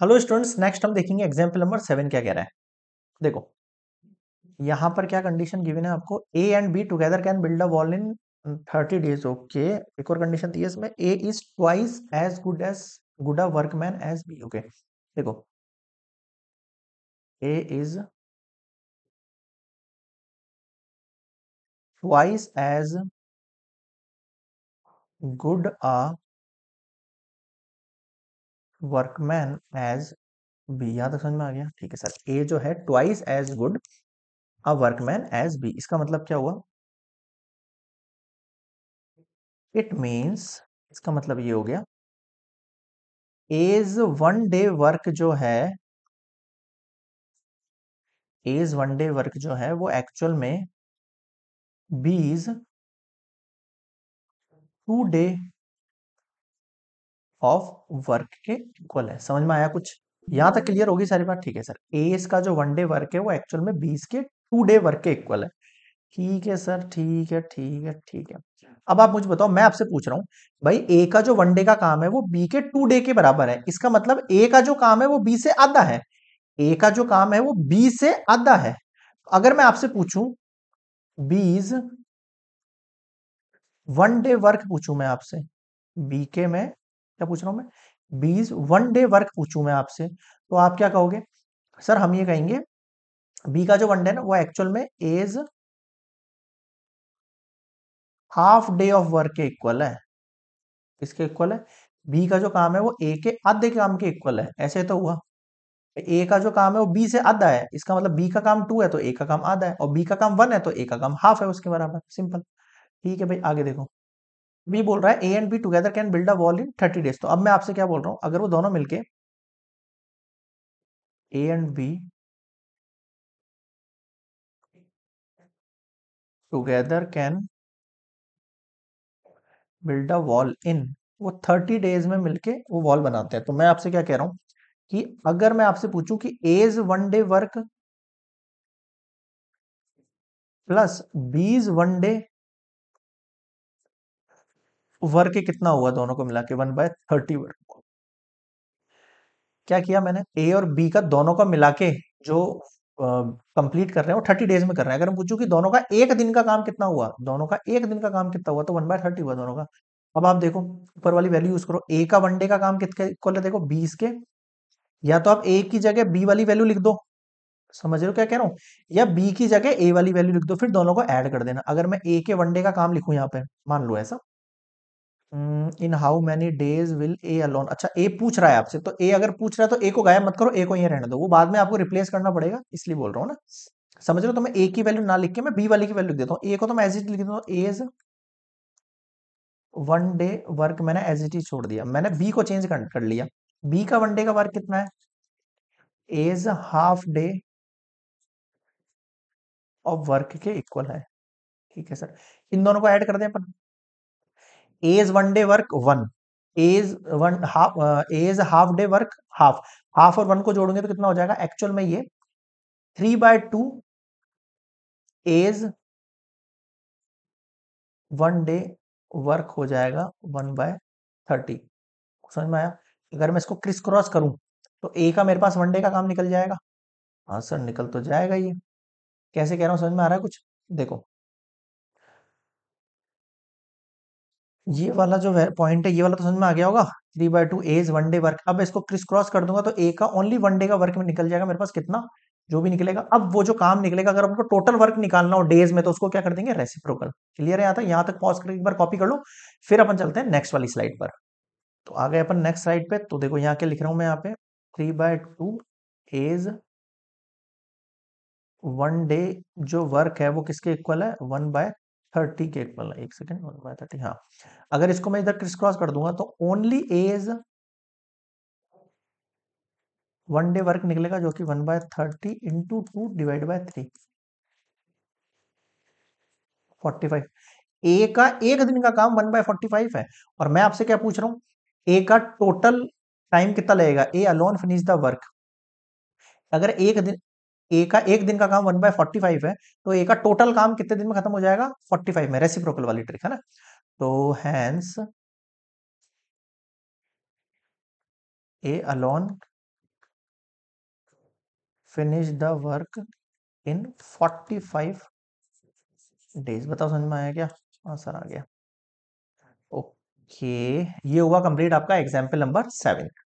hello students next हम देखेंगे example number seven क्या कह रहा है देखो यहां पर क्या कंडीशन गिवन है आपको A and B together can build a wall in thirty days okay एक और कंडीशन थी इसमें A is twice as good as good a workman as B okay देखो A is twice as good a workman as B यहां तक समझ में आ गया ठीक है सर ए जो है twice as good a workman as B इसका मतलब क्या हुआ इट मीन्स इसका मतलब ये हो गया एज वन डे वर्क जो है एज वन डे वर्क जो है वो एक्चुअल में B's two day of work के इक्वल है समझ में आया कुछ यहां तक क्लियर होगी सारी बात ठीक है सर एस का जो वन डे वर्क है वो एक्चुअल में बीस के टू डे वर्क के इक्वल है ठीक है सर ठीक है ठीक है ठीक है अब आप मुझे बताओ मैं आपसे पूछ रहा हूं भाई ए का जो वन डे का काम है वो बी के टू डे के बराबर है इसका मतलब ए का जो काम है वो बी से आधा है ए का जो काम है वो बी से आधा है अगर मैं आपसे पूछूं बीज वन डे वर्क पूछूं मैं आपसे बी के में क्या पूछ रहा हूँ मैं बीस वन डे वर्क पूछू मैं आपसे तो आप क्या कहोगे सर हम ये कहेंगे बी का जो वन डे ना वो एक्चुअल में A's half day of work के इक्वल है किसके इक्वल है बी का जो काम है वो ए के आधे काम के इक्वल है ऐसे तो हुआ ए का जो काम है वो बी से आधा है इसका मतलब बी का काम टू है तो ए का काम आधा है और बी का काम वन है तो ए का काम हाफ है उसके बराबर सिंपल ठीक है भाई आगे देखो बी बोल रहा है A and B together can build a wall in thirty days तो अब मैं आपसे क्या बोल रहा हूँ अगर वो दोनों मिलके A and B together can build a wall in वो थर्टी डेज में मिलके वो वॉल बनाते हैं तो मैं आपसे क्या कह रहा हूं कि अगर मैं आपसे पूछूं कि A's one day work plus B's one day work कितना हुआ दोनों को मिला के वन बाय थर्टी वर्क क्या किया मैंने ए और बी का दोनों का मिला के जो कंप्लीट कर रहे हैं वो थर्टी डेज में कर रहे हैं अगर मैं पूछूं कि दोनों का एक दिन का काम कितना हुआ दोनों का एक दिन का काम कितना हुआ तो वन बाय थर्टी हुआ दोनों का अब आप देखो ऊपर वाली वैल्यू यूज करो ए का वन डे का काम कितने को ले देखो बीस के या तो आप ए की जगह बी वाली वैल्यू लिख दो समझ रहे हो क्या कह रहा हूँ या बी की जगह ए वाली वैल्यू लिख दो फिर दोनों को ऐड कर देना अगर मैं ए के वनडे का काम लिखू यहाँ पे मान लो ऐसा in how many days will A alone अच्छा ए पूछ रहा है आपसे तो ए अगर पूछ रहा है तो ए को गायब मत करो ए को यहीं रहने दो वो बाद में आपको रिप्लेस करना पड़ेगा इसलिए बोल रहा हूँ ना समझ रहे हो तो मैं ए की वैल्यू ना लिख के मैं बी वाली की वैल्यू देता हूँ ए को तो मैं एज इट लिख देता हूँ एज वन डे वर्क मैंने एज इट ही छोड़ दिया मैंने बी को चेंज कर लिया बी का वन डे का वर्क कितना है A's half day of work के इक्वल है ठीक है सर इन दोनों को ऐड कर दें अपन A's one day work one A's one half A's half day work half half और वन को जोड़ेंगे तो कितना हो जाएगा एक्चुअल में ये three by two A's one day work हो जाएगा वन बाय थर्टी समझ में आया अगर मैं इसको क्रिस क्रॉस करूं तो ए का मेरे पास वन डे का काम निकल जाएगा हाँ सर निकल तो जाएगा ये कैसे कह रहा हूं समझ में आ रहा है कुछ देखो ये वाला जो है पॉइंट है ये वाला तो समझ में आ गया होगा three by two A's one day work अब इसको क्रिस क्रॉस कर दूंगा तो ए का ओनली वन डे का वर्क में निकल जाएगा मेरे पास कितना जो भी निकलेगा अब वो जो काम निकलेगा अगर आपको टोटल वर्क निकालना हो डेज में तो उसको क्या कर देंगे रेसिप्रोकल क्लियर है यहाँ तक पॉज करके एक बार कॉपी कर लो फिर अपन चलते हैं नेक्स्ट वाली स्लाइड पर तो आ गए अपन नेक्स्ट स्लाइड पे तो देखो यहाँ क्या लिख रहा हूं मैं यहाँ पे three by two A's one day जो वर्क है वो किसके इक्वल है वन बाय थर्टी के इक्वल मतलब एक सेकेंड वन बाय थर्टी हाँ अगर इसको मैं इधर क्रिस क्रॉस कर दूंगा तो only A's one day work निकलेगा जो कि one by thirty into two divide by three forty five A का एक दिन का काम वन बाय फोर्टी फाइव है और मैं आपसे क्या पूछ रहा हूं ए का टोटल टाइम कितना लगेगा A alone finish the work अगर एक दिन ए का एक दिन का काम वन बाय फोर्टी फाइव है तो ए का टोटल काम कितने दिन में खत्म हो जाएगा फोर्टी फाइव में रेसिप्रोकल वाली ट्रिक है ना तो hence A alone finish the work in forty five days बताओ समझ में आया क्या आंसर आ गया ओके ये हुआ कंप्लीट आपका एग्जाम्पल नंबर सेवन